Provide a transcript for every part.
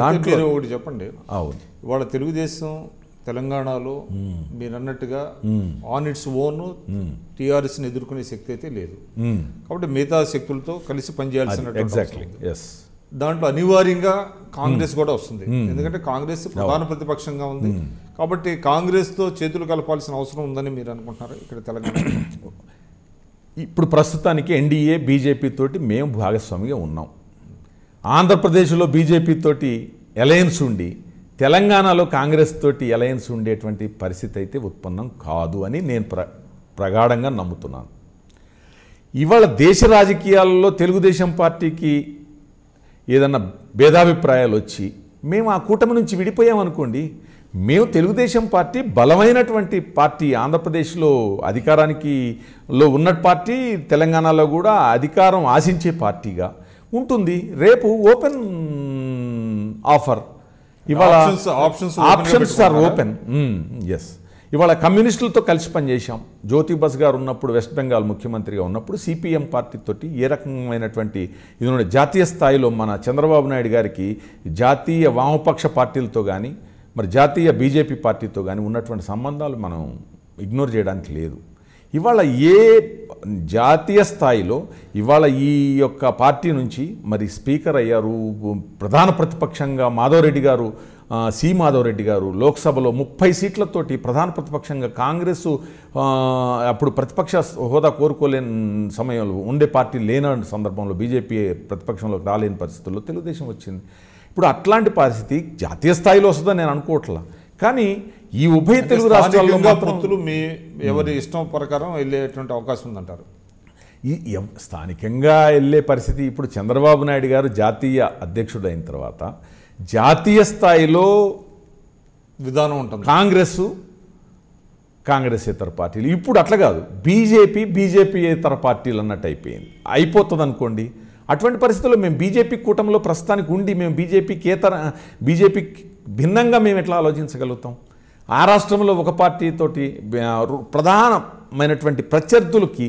దాంట్లో ఒకటి చెప్పండి అవును ఇవాళ తెలుగుదేశం తెలంగాణలో మీరు అన్నట్టుగా ఆన్ ఇట్స్ ఓన్ టీఆర్ఎస్ని ఎదుర్కొనే శక్తి అయితే లేదు కాబట్టి మిగతా శక్తులతో కలిసి పనిచేయాల్సిన ఎగ్జాక్ట్లీ దాంట్లో అనివార్యంగా కాంగ్రెస్ కూడా వస్తుంది ఎందుకంటే కాంగ్రెస్ ప్రధాన ప్రతిపక్షంగా ఉంది కాబట్టి కాంగ్రెస్తో చేతులు కలపాల్సిన అవసరం ఉందని మీరు అనుకుంటున్నారు ఇక్కడ తెలంగాణ ఇప్పుడు ప్రస్తుతానికి ఎన్డీఏ బీజేపీ తోటి మేము భాగస్వామిగా ఉన్నాం ఆంధ్రప్రదేశ్లో బీజేపీ తోటి అలయన్స్ ఉండి తెలంగాణలో కాంగ్రెస్ తోటి అలయన్స్ ఉండేటువంటి పరిస్థితి అయితే ఉత్పన్నం కాదు అని నేను ప్ర ప్రగాఢంగా నమ్ముతున్నాను ఇవాళ దేశ రాజకీయాల్లో తెలుగుదేశం పార్టీకి ఏదన్నా భేదాభిప్రాయాలు వచ్చి మేము ఆ కూటమి నుంచి విడిపోయామనుకోండి మేము తెలుగుదేశం పార్టీ బలమైనటువంటి పార్టీ ఆంధ్రప్రదేశ్లో అధికారానికి లో ఉన్న పార్టీ తెలంగాణలో కూడా అధికారం ఆశించే పార్టీగా ఉంటుంది రేపు ఓపెన్ ఆఫర్ ఇవాళ options options are open as ఇవాళ కమ్యూనిస్టులతో కలిసి పనిచేశాం జ్యోతి బస్ గారు ఉన్నప్పుడు వెస్ట్ బెంగాల్ ముఖ్యమంత్రిగా ఉన్నప్పుడు సిపిఎం పార్టీతోటి ఏ రకమైనటువంటి ఇది జాతీయ స్థాయిలో మన చంద్రబాబు నాయుడు గారికి జాతీయ వామపక్ష పార్టీలతో కానీ మరి జాతీయ బీజేపీ పార్టీతో కానీ ఉన్నటువంటి సంబంధాలు మనం ఇగ్నోర్ చేయడానికి లేదు ఇవాళ ఏ జాతీయ స్థాయిలో ఇవాళ ఈ యొక్క పార్టీ నుంచి మరి స్పీకర్ అయ్యారు ప్రధాన ప్రతిపక్షంగా మాధవరెడ్డి గారు సి మాధవరెడ్డి గారు లోక్సభలో ముప్పై సీట్లతోటి ప్రధాన ప్రతిపక్షంగా కాంగ్రెస్ అప్పుడు ప్రతిపక్ష హోదా కోరుకోలేని సమయంలో ఉండే పార్టీ లేన సందర్భంలో బీజేపీ ప్రతిపక్షంలోకి రాలేని పరిస్థితుల్లో తెలుగుదేశం వచ్చింది ఇప్పుడు అట్లాంటి పరిస్థితి జాతీయ స్థాయిలో వస్తుందని నేను అనుకోవట్లా కానీ ఈ ఉభయ తెలుగు రాష్ట్రాలు మీ ఎవరి ఇష్టం ప్రకారం వెళ్ళేటువంటి అవకాశం ఉందంటారు ఈ స్థానికంగా వెళ్ళే పరిస్థితి ఇప్పుడు చంద్రబాబు నాయుడు గారు జాతీయ అధ్యక్షుడు అయిన తర్వాత జాతీయ స్థాయిలో విధానం ఉంటుంది కాంగ్రెస్ కాంగ్రెస్ ఇతర పార్టీలు ఇప్పుడు అట్లా కాదు బీజేపీ బీజేపీ ఇతర పార్టీలు అన్నట్టు అయిపోయింది అయిపోతుంది అనుకోండి అటువంటి పరిస్థితుల్లో మేము బీజేపీ కూటమిలో ప్రస్తుతానికి ఉండి మేము బీజేపీ ఏతర బీజేపీకి భిన్నంగా మేము ఎట్లా ఆలోచించగలుగుతాం ఆ రాష్ట్రంలో ఒక పార్టీతోటి ప్రధానమైనటువంటి ప్రత్యర్థులకి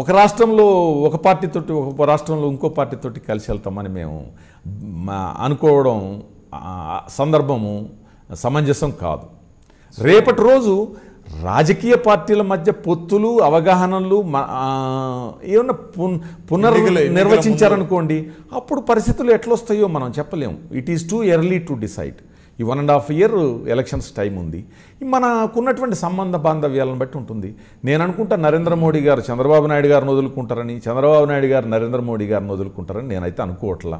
ఒక రాష్ట్రంలో ఒక పార్టీతోటి ఒక రాష్ట్రంలో ఇంకో పార్టీతోటి కలిసి వెళ్తామని మేము అనుకోవడం సందర్భము సమంజసం కాదు రేపటి రోజు రాజకీయ పార్టీల మధ్య పొత్తులు అవగాహనలు ఏమన్నా పునర్ నిర్వచించారనుకోండి అప్పుడు పరిస్థితులు ఎట్లొస్తాయో మనం చెప్పలేము it is too early to decide ఈ one and half year elections time ఉంది మనకున్నటువంటి సంబంధ బాంధవ్యాలను బట్టి ఉంటుంది నేను అనుకుంటా నరేంద్ర మోడీ గారు చంద్రబాబు నాయుడు గారిని వదులుకుంటారని చంద్రబాబు నాయుడు గారు నరేంద్ర మోడీ గారిని వదులుకుంటారని నేనైతే అనుకోవట్లా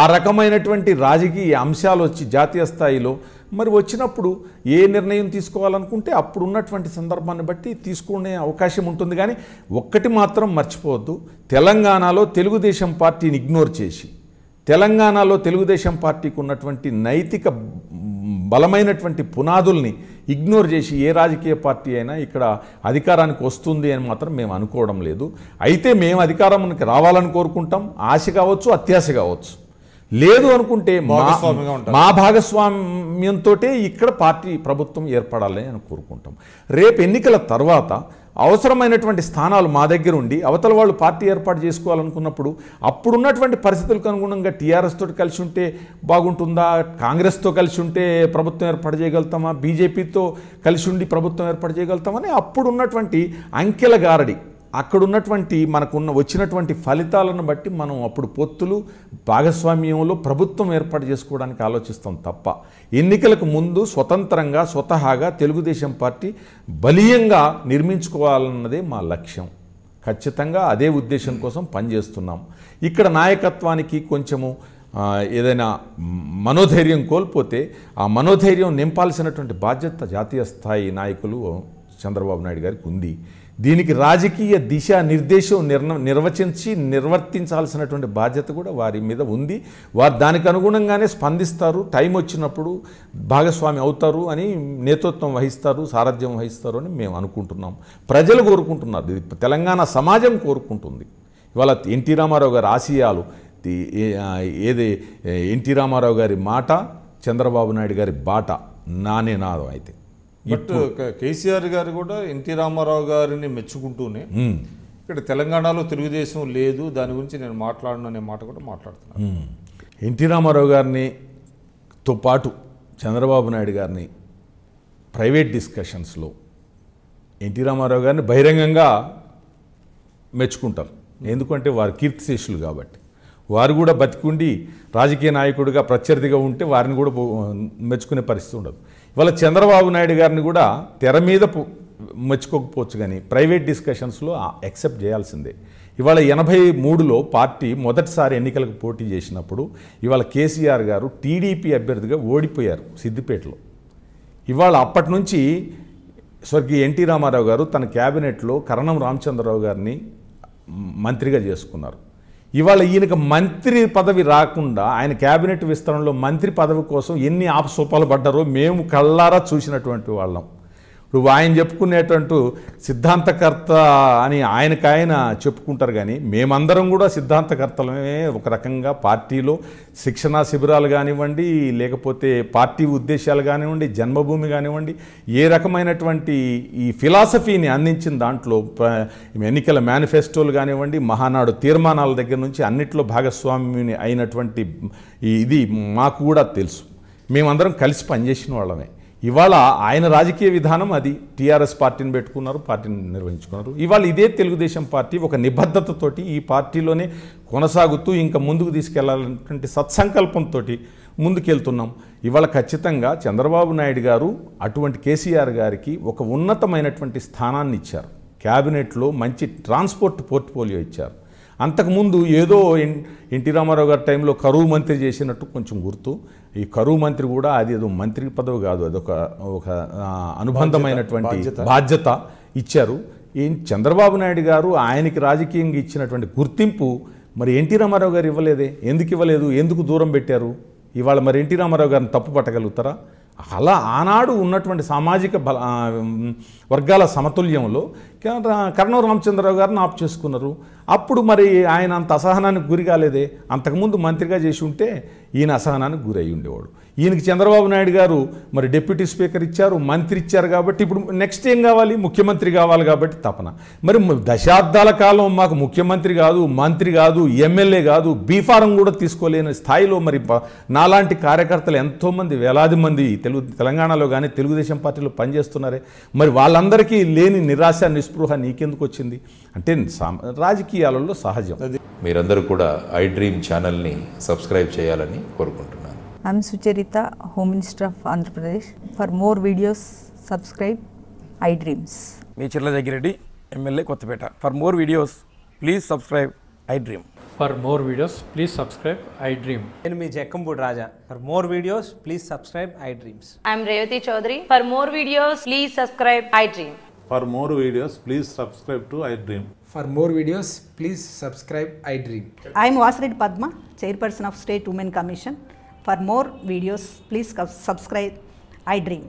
ఆ రకమైనటువంటి రాజకీయ అంశాలు వచ్చి జాతీయ స్థాయిలో మరి వచ్చినప్పుడు ఏ నిర్ణయం తీసుకోవాలనుకుంటే అప్పుడు ఉన్నటువంటి సందర్భాన్ని బట్టి తీసుకునే అవకాశం ఉంటుంది కానీ ఒక్కటి మాత్రం మర్చిపోవద్దు తెలంగాణలో తెలుగుదేశం పార్టీని ఇగ్నోర్ చేసి తెలంగాణలో తెలుగుదేశం పార్టీకి ఉన్నటువంటి నైతిక బలమైనటువంటి పునాదుల్ని ఇగ్నోర్ చేసి ఏ రాజకీయ పార్టీ అయినా ఇక్కడ అధికారానికి వస్తుంది అని మాత్రం మేము అనుకోవడం లేదు అయితే మేము అధికారానికి రావాలని కోరుకుంటాం ఆశ కావచ్చు అత్యాశ కావచ్చు లేదు అనుకుంటే మా భాగస్వామ్యంతో ఇక్కడ పార్టీ ప్రభుత్వం ఏర్పడాలని అని కోరుకుంటాం రేపు ఎన్నికల తర్వాత అవసరమైనటువంటి స్థానాలు మా దగ్గర ఉండి అవతల వాళ్ళు పార్టీ ఏర్పాటు చేసుకోవాలనుకున్నప్పుడు అప్పుడున్నటువంటి పరిస్థితులకు అనుగుణంగా టీఆర్ఎస్ తోటి కలిసి ఉంటే బాగుంటుందా కాంగ్రెస్తో కలిసి ఉంటే ప్రభుత్వం ఏర్పాటు చేయగలుగుతామా బీజేపీతో కలిసి ఉండి ప్రభుత్వం ఏర్పాటు చేయగలుగుతామని అప్పుడున్నటువంటి అంకెల గారడి అక్కడున్నటువంటి మనకున్న వచ్చినటువంటి ఫలితాలను బట్టి మనం అప్పుడు పొత్తులు భాగస్వామ్యంలో ప్రభుత్వం ఏర్పాటు చేసుకోవడానికి ఆలోచిస్తాం తప్ప ఎన్నికలకు ముందు స్వతంత్రంగా స్వతహాగా తెలుగుదేశం పార్టీ బలీయంగా నిర్మించుకోవాలన్నదే మా లక్ష్యం ఖచ్చితంగా అదే ఉద్దేశం కోసం పనిచేస్తున్నాం ఇక్కడ నాయకత్వానికి కొంచెము ఏదైనా మనోధైర్యం కోల్పోతే ఆ మనోధైర్యం నింపాల్సినటువంటి బాధ్యత జాతీయ స్థాయి నాయకులు చంద్రబాబు నాయుడు గారికి ఉంది దీనికి రాజకీయ దిశా నిర్దేశం నిర్ణ నిర్వచించి నిర్వర్తించాల్సినటువంటి బాధ్యత కూడా వారి మీద ఉంది వారు దానికి అనుగుణంగానే స్పందిస్తారు టైం వచ్చినప్పుడు భాగస్వామి అవుతారు అని నేతృత్వం వహిస్తారు సారథ్యం వహిస్తారు అని మేము అనుకుంటున్నాం ప్రజలు కోరుకుంటున్నారు ఇది తెలంగాణ సమాజం కోరుకుంటుంది ఇవాళ ఎన్టీ రామారావు గారి ఆశయాలు ఏది ఎన్టీ రామారావు గారి మాట చంద్రబాబు నాయుడు గారి బాట నానే నాదం అయితే బట్ కేసీఆర్ గారు కూడా ఎన్టీ రామారావు గారిని మెచ్చుకుంటూనే ఇక్కడ తెలంగాణలో తెలుగుదేశం లేదు దాని గురించి నేను మాట్లాడను అనే మాట కూడా మాట్లాడుతున్నాను ఎన్టీ రామారావు గారిని తో పాటు చంద్రబాబు నాయుడు గారిని ప్రైవేట్ డిస్కషన్స్లో ఎన్టీ రామారావు గారిని బహిరంగంగా మెచ్చుకుంటారు ఎందుకంటే వారు కీర్తిశేషులు కాబట్టి వారు కూడా బతికుండి రాజకీయ నాయకుడిగా ప్రత్యర్థిగా ఉంటే వారిని కూడా మెచ్చుకునే పరిస్థితి ఉండదు ఇవాళ చంద్రబాబు నాయుడు గారిని కూడా తెర మీద మెచ్చుకోకపోవచ్చు కానీ ప్రైవేట్ డిస్కషన్స్లో యాక్సెప్ట్ చేయాల్సిందే ఇవాళ ఎనభై మూడులో పార్టీ మొదటిసారి ఎన్నికలకు పోటీ చేసినప్పుడు ఇవాళ కేసీఆర్ గారు టీడీపీ అభ్యర్థిగా ఓడిపోయారు సిద్దిపేటలో ఇవాళ అప్పటి నుంచి స్వర్గీయ ఎన్టీ రామారావు గారు తన క్యాబినెట్లో కరణం రామచంద్రరావు గారిని మంత్రిగా చేసుకున్నారు ఇవాళ ఈయనకు మంత్రి పదవి రాకుండా ఆయన క్యాబినెట్ విస్తరణలో మంత్రి పదవి కోసం ఎన్ని ఆపసూపాలు పడ్డారో మేము కళ్ళారా చూసినటువంటి వాళ్ళం ఇప్పుడు ఆయన చెప్పుకునేటట్టు సిద్ధాంతకర్త అని ఆయనకాయన చెప్పుకుంటారు కానీ మేమందరం కూడా సిద్ధాంతకర్తలమే ఒక రకంగా పార్టీలో శిక్షణా శిబిరాలు కానివ్వండి లేకపోతే పార్టీ ఉద్దేశాలు కానివ్వండి జన్మభూమి కానివ్వండి ఏ రకమైనటువంటి ఈ ఫిలాసఫీని అందించిన దాంట్లో ఎన్నికల మేనిఫెస్టోలు కానివ్వండి మహానాడు తీర్మానాల దగ్గర నుంచి అన్నిట్లో భాగస్వామ్యుని అయినటువంటి ఇది మాకు కూడా తెలుసు మేమందరం కలిసి పనిచేసిన వాళ్ళమే ఇవాళ ఆయన రాజకీయ విధానం అది టీఆర్ఎస్ పార్టీని పెట్టుకున్నారు పార్టీని నిర్వహించుకున్నారు ఇవాళ ఇదే తెలుగుదేశం పార్టీ ఒక నిబద్ధతతోటి ఈ పార్టీలోనే కొనసాగుతూ ఇంకా ముందుకు తీసుకెళ్లాలన్నటువంటి సత్సంకల్పంతో ముందుకెళ్తున్నాం ఇవాళ ఖచ్చితంగా చంద్రబాబు నాయుడు గారు అటువంటి కేసీఆర్ గారికి ఒక ఉన్నతమైనటువంటి స్థానాన్ని ఇచ్చారు క్యాబినెట్లో మంచి ట్రాన్స్పోర్ట్ పోర్ట్ఫోలియో ఇచ్చారు అంతకుముందు ఏదో ఎన్టీ రామారావు గారి టైంలో కరువు మంత్రి చేసినట్టు కొంచెం గుర్తు ఈ కరువు మంత్రి కూడా అది ఏదో మంత్రి పదవి కాదు అదొక ఒక అనుబంధమైనటువంటి బాధ్యత ఇచ్చారు ఈ చంద్రబాబు నాయుడు గారు ఆయనకి రాజకీయంగా ఇచ్చినటువంటి గుర్తింపు మరి ఎన్టీ రామారావు గారు ఇవ్వలేదే ఎందుకు ఇవ్వలేదు ఎందుకు దూరం పెట్టారు ఇవాళ మరి ఎన్టీ రామారావు గారిని తప్పు పట్టగలుగుతారా అలా ఆనాడు ఉన్నటువంటి సామాజిక బల వర్గాల సమతుల్యంలో కర్ణం రామచంద్రరావు గారిని ఆప్ చేసుకున్నారు అప్పుడు మరి ఆయన అంత అసహనానికి గురి కాలేదే అంతకుముందు మంత్రిగా చేసి ఉంటే ఈయన అసహనానికి గురై ఉండేవాడు ఈయనకి చంద్రబాబు నాయుడు గారు మరి డిప్యూటీ స్పీకర్ ఇచ్చారు మంత్రి ఇచ్చారు కాబట్టి ఇప్పుడు నెక్స్ట్ ఏం కావాలి ముఖ్యమంత్రి కావాలి కాబట్టి తపన మరి దశాబ్దాల కాలం మాకు ముఖ్యమంత్రి కాదు మంత్రి కాదు ఎమ్మెల్యే కాదు బీఫారం కూడా తీసుకోలేని స్థాయిలో మరి నాలాంటి కార్యకర్తలు ఎంతోమంది వేలాది మంది తెలుగు తెలంగాణలో కానీ తెలుగుదేశం పార్టీలో పనిచేస్తున్నారే మరి వాళ్ళందరికీ లేని నిరాశ స్పృహ నీకెందుకు వచ్చింది అంటే రాజకీయాలలో సహజం మీరందరూ కూడా ఐ డ్రీమ్ ఛానల్ని సబ్స్క్రైబ్ చేయాలని కోరుకుంటున్నాను I'm Sucharitha home minister of Andhra Pradesh for more videos subscribe I dreams మీ Chilla Jaggireddy MLA Kothapeta for more videos please subscribe I dream for more videos please subscribe I dream నేను మీ Jakkampudi Raja for more videos please subscribe I dreams I'm Revathi Chowdary for more videos please subscribe I dream for more videos please subscribe to I dream for more videos please subscribe I dream I'm Vasireddy Padma chairperson of state women commission for more videos please subscribe I dream